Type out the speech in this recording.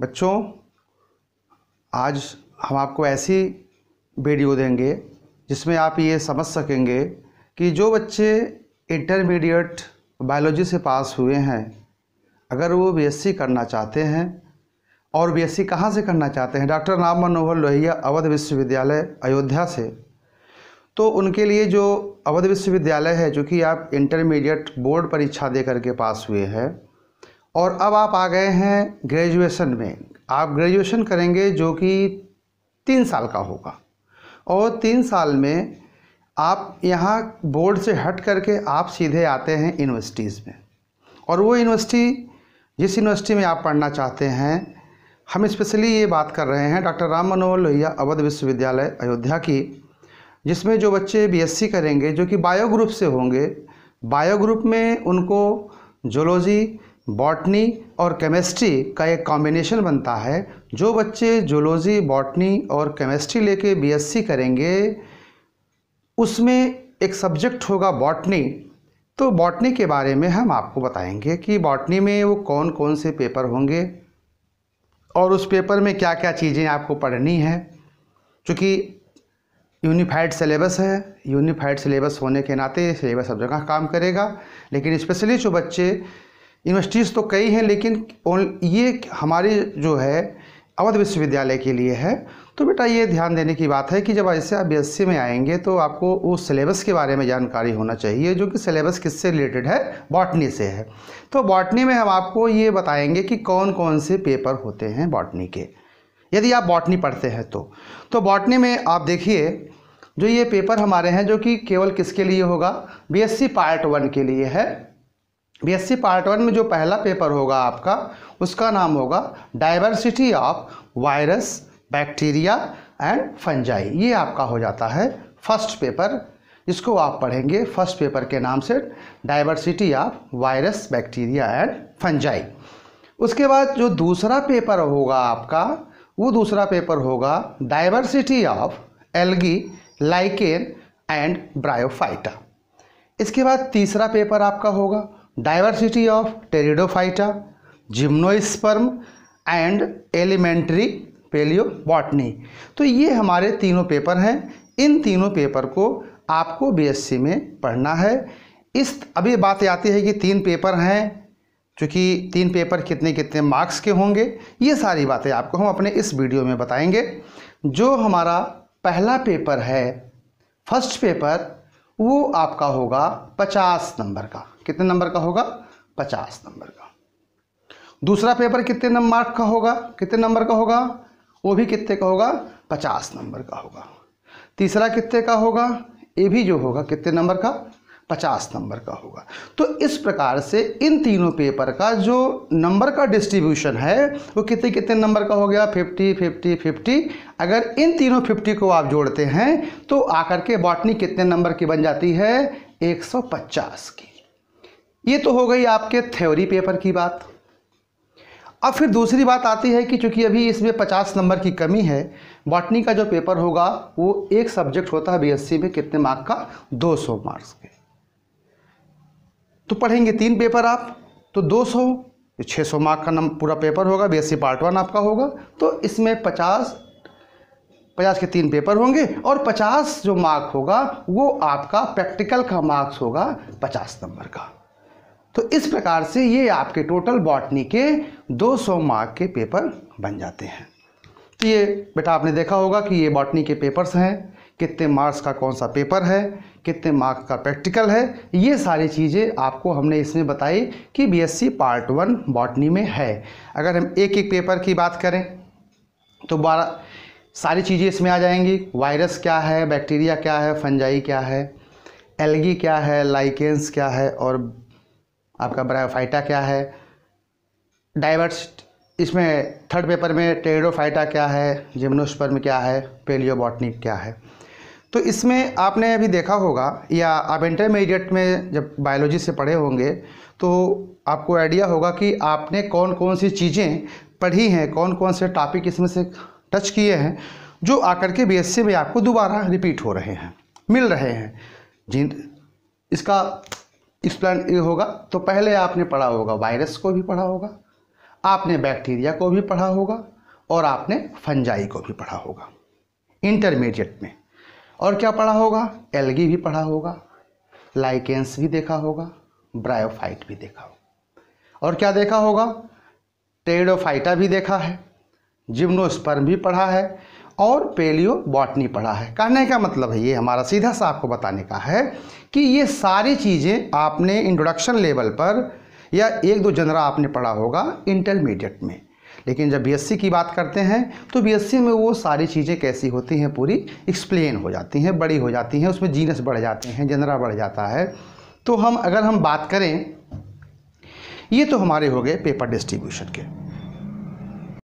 बच्चों आज हम आपको ऐसी वीडियो देंगे जिसमें आप ये समझ सकेंगे कि जो बच्चे इंटरमीडिएट बायोलॉजी से पास हुए हैं अगर वो बीएससी करना चाहते हैं और बीएससी कहाँ से करना चाहते हैं डॉक्टर राम मनोहर लोहिया अवध विश्वविद्यालय अयोध्या से तो उनके लिए जो अवध विश्वविद्यालय है जो कि आप इंटरमीडिएट बोर्ड परीक्षा दे करके पास हुए हैं और अब आप आ गए हैं ग्रेजुएशन में आप ग्रेजुएशन करेंगे जो कि तीन साल का होगा और तीन साल में आप यहाँ बोर्ड से हट करके आप सीधे आते हैं यूनिवर्सिटीज़ में और वो यूनिवर्सिटी जिस यूनिवर्सिटी में आप पढ़ना चाहते हैं हम स्पेशली ये बात कर रहे हैं डॉक्टर राम मनोहर लोहिया अवध विश्वविद्यालय अयोध्या की जिसमें जो बच्चे बीएससी करेंगे जो कि बायो ग्रुप से होंगे बायो ग्रुप में उनको जोलॉजी बॉटनी और केमिस्ट्री का एक कॉम्बिनेशन बनता है जो बच्चे जोलॉजी बॉटनी और केमिस्ट्री लेके बीएससी करेंगे उसमें एक सब्जेक्ट होगा बॉटनी तो बॉटनी के बारे में हम आपको बताएंगे कि बॉटनी में वो कौन कौन से पेपर होंगे और उस पेपर में क्या क्या चीज़ें आपको पढ़नी है चूँकि यूनिफाइड सिलेबस है यूनिफाइड सिलेबस होने के नाते सिलेबस सब जगह काम करेगा लेकिन स्पेशली जो बच्चे यूनिवर्सिटीज़ तो कई हैं लेकिन ये हमारी जो है अवध विश्वविद्यालय के लिए है तो बेटा ये ध्यान देने की बात है कि जब ऐसे आप बी में आएंगे तो आपको उस सिलेबस के बारे में जानकारी होना चाहिए जो कि सिलेबस किससे रिलेटेड है बॉटनी से है तो बॉटनी में हम आपको ये बताएंगे कि कौन कौन से पेपर होते हैं बॉटनी के यदि आप बॉटनी पढ़ते हैं तो तो बॉटनी में आप देखिए जो ये पेपर हमारे हैं जो कि केवल किसके लिए होगा बीएससी पार्ट वन के लिए है बीएससी पार्ट वन में जो पहला पेपर होगा आपका उसका नाम होगा diversity of virus bacteria and fungi ये आपका हो जाता है फर्स्ट पेपर इसको आप पढ़ेंगे फर्स्ट पेपर के नाम से diversity of virus bacteria and fungi उसके बाद जो दूसरा पेपर होगा आपका वो दूसरा पेपर होगा diversity of algae lichen and bryophyta इसके बाद तीसरा पेपर आपका होगा diversity of pteridophyta gymnosperm and elementary palaeobotany तो ये हमारे तीनों पेपर हैं इन तीनों पेपर को आपको बीएससी में पढ़ना है इस अभी बात आती है कि तीन पेपर हैं चूँकि तीन पेपर कितने कितने मार्क्स के होंगे ये सारी बातें आपको हम अपने इस वीडियो में बताएंगे जो हमारा पहला पेपर है फर्स्ट पेपर वो आपका होगा पचास नंबर का कितने नंबर का होगा पचास नंबर का दूसरा पेपर कितने मार्क का होगा कितने नंबर का होगा वो भी कितने का होगा पचास नंबर का होगा तीसरा कितने का होगा ये भी जो होगा कितने नंबर का पचास नंबर का होगा तो इस प्रकार से इन तीनों पेपर का जो नंबर का डिस्ट्रीब्यूशन है वो कितने कितने नंबर का हो गया फिफ्टी फिफ्टी फिफ्टी अगर इन तीनों फिफ्टी को आप जोड़ते हैं तो आकर के बॉटनी कितने नंबर की बन जाती है एक सौ पचास की ये तो हो गई आपके थ्योरी पेपर की बात अब फिर दूसरी बात आती है कि चूंकि अभी इसमें पचास नंबर की कमी है बॉटनी का जो पेपर होगा वो एक सब्जेक्ट होता है बी में कितने मार्क का दो मार्क्स के तो पढ़ेंगे तीन पेपर आप तो 200 छः सौ मार्क का नंबर पूरा पेपर होगा सी पार्ट वन आपका होगा तो इसमें 50 पचास के तीन पेपर होंगे और पचास जो मार्क होगा वो आपका प्रैक्टिकल का मार्क्स होगा पचास नंबर का तो इस प्रकार से ये आपके टोटल बॉटनी के 200 मार्क के पेपर बन जाते हैं तो ये बेटा आपने देखा होगा कि ये बॉटनी के पेपर्स हैं कितने मार्क्स का कौन सा पेपर है कितने मार्क्स का प्रैक्टिकल है ये सारी चीज़ें आपको हमने इसमें बताई कि बीएससी पार्ट वन बॉटनी में है अगर हम एक एक पेपर की बात करें तो बारह सारी चीज़ें इसमें आ जाएंगी वायरस क्या है बैक्टीरिया क्या है फंजाई क्या है एल्गी क्या है लाइकेंस क्या है और आपका ब्रायोफाइटा क्या है डाइवर्स इसमें थर्ड पेपर में टेडोफाइटा क्या है जिम्नोस्पर्म क्या है पेलियोबॉटनिक क्या है तो इसमें आपने अभी देखा होगा या आप इंटरमीडिएट में जब बायोलॉजी से पढ़े होंगे तो आपको आइडिया होगा कि आपने कौन कौन सी चीज़ें पढ़ी हैं कौन कौन से टॉपिक इसमें से टच किए हैं जो आकर के बी में आपको दोबारा रिपीट हो रहे हैं मिल रहे हैं जिन इसका एक्सप्लेन ये होगा तो पहले आपने पढ़ा होगा वायरस को भी पढ़ा होगा आपने बैक्टीरिया को भी पढ़ा होगा और आपने फंजाई को भी पढ़ा होगा इंटरमीडिएट में और क्या पढ़ा होगा एलगी भी पढ़ा होगा लाइकेंस भी देखा होगा ब्रायोफाइट भी देखा होगा और क्या देखा होगा टेडोफाइटा भी देखा है जिम्नोस्पर्म भी पढ़ा है और पेलियो बॉटनी पढ़ा है कहने का मतलब है ये हमारा सीधा सा आपको बताने का है कि ये सारी चीज़ें आपने इंट्रोडक्शन लेवल पर या एक दो जनरा आपने पढ़ा होगा इंटरमीडिएट में लेकिन जब बीएससी की बात करते हैं तो बीएससी में वो सारी चीज़ें कैसी होती हैं पूरी एक्सप्लेन हो जाती हैं बड़ी हो जाती हैं उसमें जीनस बढ़ जाते हैं जनरा बढ़ जाता है तो हम अगर हम बात करें ये तो हमारे हो गए पेपर डिस्ट्रीब्यूशन के